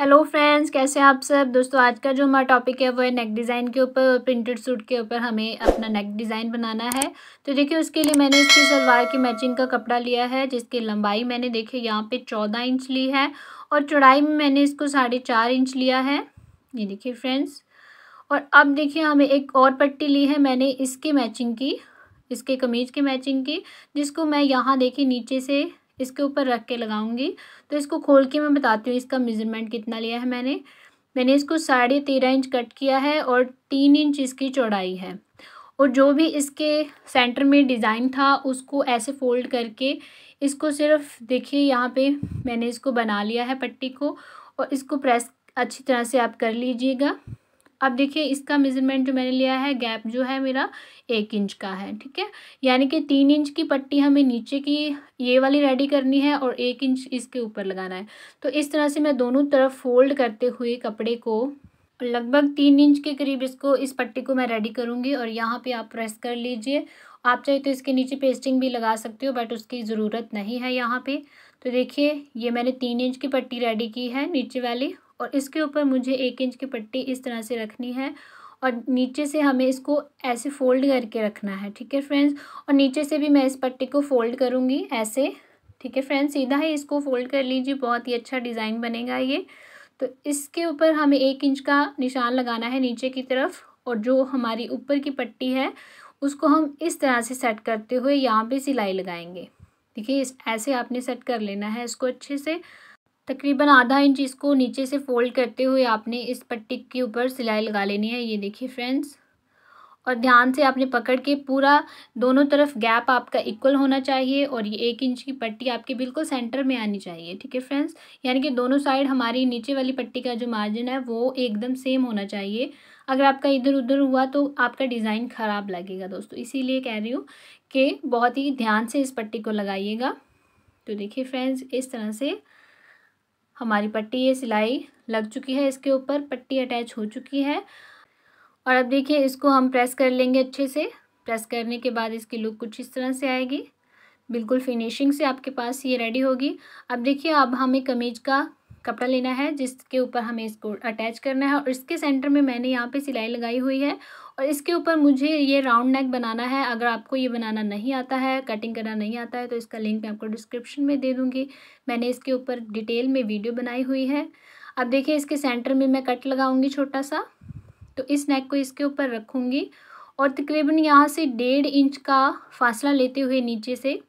hello friends कैसे हैं आप सब दोस्तों आज का जो हमारा टॉपिक है वो है नेक डिज़ाइन के ऊपर प्रिंटेड सूट के ऊपर हमें अपना नेक डिज़ाइन बनाना है तो देखिए उसके लिए मैंने इसकी सलवार की मैचिंग का कपड़ा लिया है जिसकी लंबाई मैंने देखिए यहाँ पे चौदह इंच ली है और चौड़ाई में मैंने इसको साढ़े चार इंच लिया है ये देखिए फ्रेंड्स और अब देखिए हमें एक और पट्टी ली है मैंने इसकी मैचिंग की इसके कमीज की मैचिंग की जिसको मैं यहाँ देखिए नीचे से इसके ऊपर रख के लगाऊंगी तो इसको खोल के मैं बताती हूँ इसका मेज़रमेंट कितना लिया है मैंने मैंने इसको साढ़े तेरह इंच कट किया है और तीन इंच इसकी चौड़ाई है और जो भी इसके सेंटर में डिज़ाइन था उसको ऐसे फोल्ड करके इसको सिर्फ देखिए यहाँ पे मैंने इसको बना लिया है पट्टी को और इसको प्रेस अच्छी तरह से आप कर लीजिएगा अब देखिए इसका मेजरमेंट जो मैंने लिया है गैप जो है मेरा एक इंच का है ठीक है यानी कि तीन इंच की पट्टी हमें नीचे की ये वाली रेडी करनी है और एक इंच इसके ऊपर लगाना है तो इस तरह से मैं दोनों तरफ फोल्ड करते हुए कपड़े को लगभग तीन इंच के करीब इसको इस पट्टी को मैं रेडी करूँगी और यहाँ पर आप प्रेस कर लीजिए आप चाहे तो इसके नीचे पेस्टिंग भी लगा सकते हो बट उसकी ज़रूरत नहीं है यहाँ पर तो देखिए ये मैंने तीन इंच की पट्टी रेडी की है नीचे वाली और इसके ऊपर मुझे एक इंच की पट्टी इस तरह से रखनी है और नीचे से हमें इसको ऐसे फोल्ड करके रखना है ठीक है फ्रेंड्स और नीचे से भी मैं इस पट्टी को फोल्ड करूँगी ऐसे ठीक है फ्रेंड्स सीधा ही इसको फोल्ड कर लीजिए बहुत ही अच्छा डिज़ाइन बनेगा ये तो इसके ऊपर हमें एक इंच का निशान लगाना है नीचे की तरफ और जो हमारी ऊपर की पट्टी है उसको हम इस तरह से सेट करते हुए यहाँ पे सिलाई लगाएंगे देखिए ऐसे आपने सेट कर लेना है इसको अच्छे से तकरीबन आधा इंच इसको नीचे से फोल्ड करते हुए आपने इस पट्टी के ऊपर सिलाई लगा लेनी है ये देखिए फ्रेंड्स और ध्यान से आपने पकड़ के पूरा दोनों तरफ गैप आपका इक्वल होना चाहिए और ये एक इंच की पट्टी आपके बिल्कुल सेंटर में आनी चाहिए ठीक है फ्रेंड्स यानी कि दोनों साइड हमारी नीचे वाली पट्टी का जो मार्जिन है वो एकदम सेम होना चाहिए अगर आपका इधर उधर हुआ तो आपका डिज़ाइन ख़राब लगेगा दोस्तों इसीलिए कह रही हूँ कि बहुत ही ध्यान से इस पट्टी को लगाइएगा तो देखिए फ्रेंड्स इस तरह से हमारी पट्टी ये सिलाई लग चुकी है इसके ऊपर पट्टी अटैच हो चुकी है और अब देखिए इसको हम प्रेस कर लेंगे अच्छे से प्रेस करने के बाद इसकी लुक कुछ इस तरह से आएगी बिल्कुल फिनिशिंग से आपके पास ये रेडी होगी अब देखिए अब हमें कमीज का कपड़ा लेना है जिसके ऊपर हमें इसको अटैच करना है और इसके सेंटर में मैंने यहाँ पे सिलाई लगाई हुई है और इसके ऊपर मुझे ये राउंड नेक बनाना है अगर आपको ये बनाना नहीं आता है कटिंग करना नहीं आता है तो इसका लिंक मैं आपको डिस्क्रिप्शन में दे दूँगी मैंने इसके ऊपर डिटेल में वीडियो बनाई हुई है अब देखिए इसके सेंटर में मैं कट लगाऊंगी छोटा सा तो इस नेक को इसके ऊपर रखूँगी और तकरीबन यहाँ से डेढ़ इंच का फासला लेते हुए नीचे से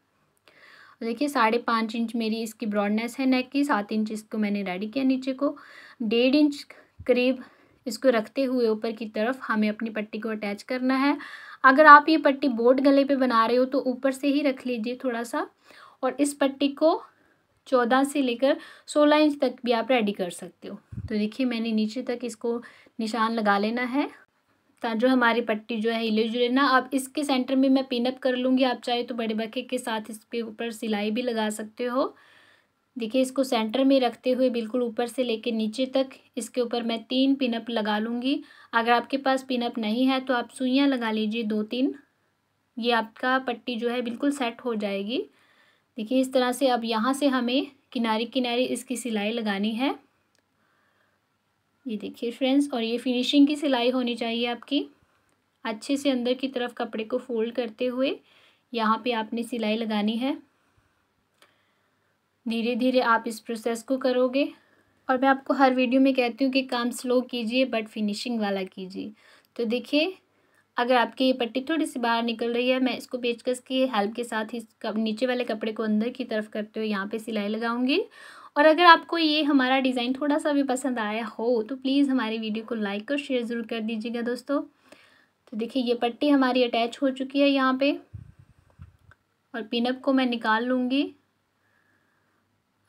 तो देखिए साढ़े पाँच इंच मेरी इसकी ब्रॉडनेस है नेक की सात इंच इसको मैंने रेडी किया नीचे को डेढ़ इंच करीब इसको रखते हुए ऊपर की तरफ हमें अपनी पट्टी को अटैच करना है अगर आप ये पट्टी बोर्ड गले पे बना रहे हो तो ऊपर से ही रख लीजिए थोड़ा सा और इस पट्टी को चौदह से लेकर सोलह इंच तक भी आप रेडी कर सकते हो तो देखिए मैंने नीचे तक इसको निशान लगा लेना है जो हमारी पट्टी जो है हिले जुले ना आप इसके सेंटर में मैं पिनअप कर लूँगी आप चाहे तो बड़े बखे के साथ इसके ऊपर सिलाई भी लगा सकते हो देखिए इसको सेंटर में रखते हुए बिल्कुल ऊपर से लेके नीचे तक इसके ऊपर मैं तीन पिनअप लगा लूँगी अगर आपके पास पिनअप नहीं है तो आप सुइयाँ लगा लीजिए दो तीन ये आपका पट्टी जो है बिल्कुल सेट हो जाएगी देखिए इस तरह से अब यहाँ से हमें किनारे किनारे इसकी सिलाई लगानी है ये देखिए फ्रेंड्स और ये फिनिशिंग की सिलाई होनी चाहिए आपकी अच्छे से अंदर की तरफ कपड़े को फोल्ड करते हुए यहाँ पे आपने सिलाई लगानी है धीरे धीरे आप इस प्रोसेस को करोगे और मैं आपको हर वीडियो में कहती हूँ कि काम स्लो कीजिए बट फिनिशिंग वाला कीजिए तो देखिए अगर आपकी ये पट्टी थोड़ी सी बाहर निकल रही है मैं इसको पेचकस की हेल्प के साथ ही नीचे वाले कपड़े को अंदर की तरफ करते हुए यहाँ पे सिलाई लगाऊंगी और अगर आपको ये हमारा डिज़ाइन थोड़ा सा भी पसंद आया हो तो प्लीज़ हमारी वीडियो को लाइक और शेयर ज़रूर कर दीजिएगा दोस्तों तो देखिए ये पट्टी हमारी अटैच हो चुकी है यहाँ पे और पिनअप को मैं निकाल लूँगी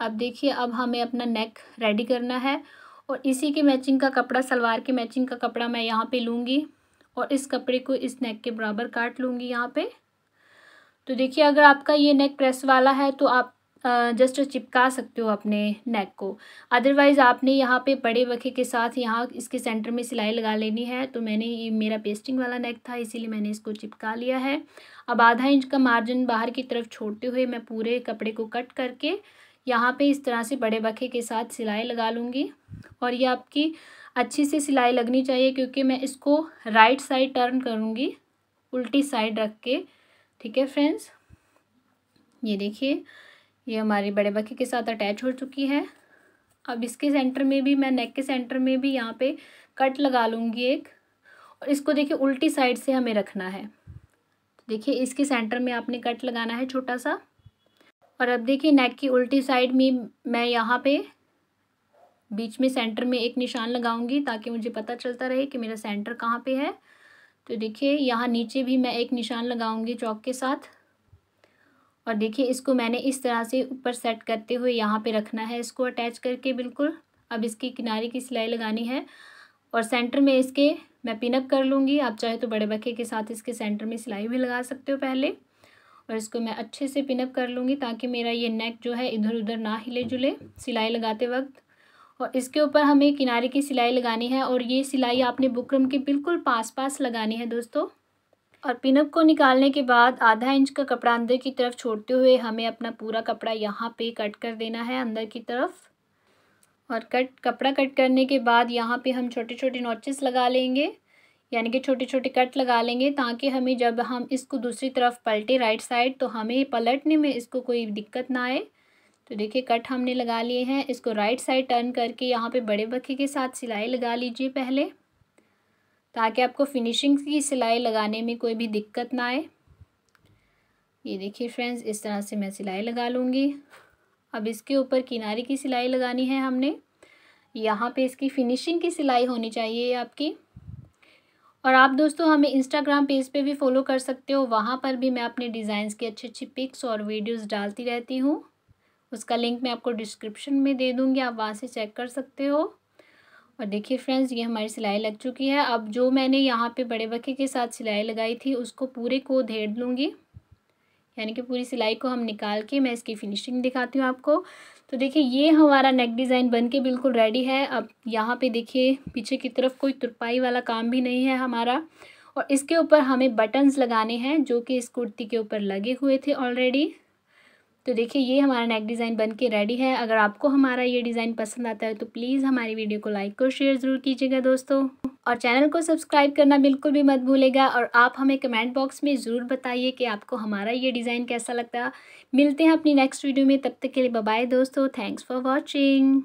अब देखिए अब हमें अपना नेक रेडी करना है और इसी के मैचिंग का कपड़ा सलवार के मैचिंग का कपड़ा मैं यहाँ पे लूँगी और इस कपड़े को इस नेक के बराबर काट लूँगी यहाँ पे तो देखिए अगर आपका ये नेक प्रेस वाला है तो आप जस्ट चिपका सकते हो अपने नेक को अदरवाइज़ आपने यहाँ पे बड़े वखे के साथ यहाँ इसके सेंटर में सिलाई लगा लेनी है तो मैंने ये मेरा पेस्टिंग वाला नेक था इसीलिए मैंने इसको चिपका लिया है अब आधा इंच का मार्जिन बाहर की तरफ छोड़ते हुए मैं पूरे कपड़े को कट करके यहाँ पे इस तरह से बड़े बखे के साथ सिलाई लगा लूँगी और ये आपकी अच्छी से सिलाई लगनी चाहिए क्योंकि मैं इसको राइट साइड टर्न करूँगी उल्टी साइड रख के ठीक है फ्रेंड्स ये देखिए ये हमारी बड़े बखे के साथ अटैच हो चुकी है अब इसके सेंटर में भी मैं नेक के सेंटर में भी यहाँ पे कट लगा लूँगी एक और इसको देखिए उल्टी साइड से हमें रखना है देखिए इसके सेंटर में आपने कट लगाना है छोटा सा और अब देखिए नेक की उल्टी साइड में मैं यहाँ पे बीच में सेंटर में एक निशान लगाऊंगी ताकि मुझे पता चलता रहे कि मेरा सेंटर कहाँ पर है तो देखिए यहाँ नीचे भी मैं एक निशान लगाऊँगी चौक के साथ और देखिए इसको मैंने इस तरह से ऊपर सेट करते हुए यहाँ पे रखना है इसको अटैच करके बिल्कुल अब इसकी किनारे की सिलाई लगानी है और सेंटर में इसके मैं पिनअप कर लूँगी आप चाहे तो बड़े बखे के साथ इसके सेंटर में सिलाई भी लगा सकते हो पहले और इसको मैं अच्छे से पिनअप कर लूँगी ताकि मेरा ये नेक जो है इधर उधर ना हिले जुले सिलाई लगाते वक्त और इसके ऊपर हमें किनारे की सिलाई लगानी है और ये सिलाई आपने बुकरम के बिल्कुल पास पास लगानी है दोस्तों और पिनअप को निकालने के बाद आधा इंच का कपड़ा अंदर की तरफ छोड़ते हुए हमें अपना पूरा कपड़ा यहाँ पे कट कर देना है अंदर की तरफ और कट कपड़ा कट करने के बाद यहाँ पे हम छोटे छोटे नोचेस लगा लेंगे यानी कि छोटे छोटे कट लगा लेंगे ताकि हमें जब हम इसको दूसरी तरफ पलटे राइट साइड तो हमें पलटने में इसको कोई दिक्कत ना आए तो देखिए कट हमने लगा लिए हैं इसको राइट साइड टर्न करके यहाँ पे बड़े बखे के साथ सिलाई लगा लीजिए पहले ताकि आपको फिनिशिंग की सिलाई लगाने में कोई भी दिक्कत ना आए ये देखिए फ्रेंड्स इस तरह से मैं सिलाई लगा लूँगी अब इसके ऊपर किनारे की सिलाई लगानी है हमने यहाँ पे इसकी फिनिशिंग की सिलाई होनी चाहिए आपकी और आप दोस्तों हमें इंस्टाग्राम पेज पे भी फॉलो कर सकते हो वहाँ पर भी मैं अपने डिज़ाइंस की अच्छी अच्छी पिक्स और वीडियोस डालती रहती हूँ उसका लिंक मैं आपको डिस्क्रिप्शन में दे दूँगी आप वहाँ से चेक कर सकते हो और देखिए फ्रेंड्स ये हमारी सिलाई लग चुकी है अब जो मैंने यहाँ पे बड़े बखे के साथ सिलाई लगाई थी उसको पूरे को धेड़ लूँगी यानी कि पूरी सिलाई को हम निकाल के मैं इसकी फिनिशिंग दिखाती हूँ आपको तो देखिए ये हमारा नेक डिज़ाइन बन के बिल्कुल रेडी है अब यहाँ पे देखिए पीछे की तरफ कोई तुरपाई वाला काम भी नहीं है हमारा और इसके ऊपर हमें बटन्स लगाने हैं जो कि इस कुर्ती के ऊपर लगे हुए थे ऑलरेडी तो देखिए ये हमारा नेक डिज़ाइन बन के रेडी है अगर आपको हमारा ये डिज़ाइन पसंद आता है तो प्लीज़ हमारी वीडियो को लाइक और शेयर ज़रूर कीजिएगा दोस्तों और चैनल को सब्सक्राइब करना बिल्कुल भी मत भूलेगा और आप हमें कमेंट बॉक्स में ज़रूर बताइए कि आपको हमारा ये डिज़ाइन कैसा लगता मिलते हैं अपनी नेक्स्ट वीडियो में तब तक के लिए बाय दोस्तों थैंक्स फॉर वॉचिंग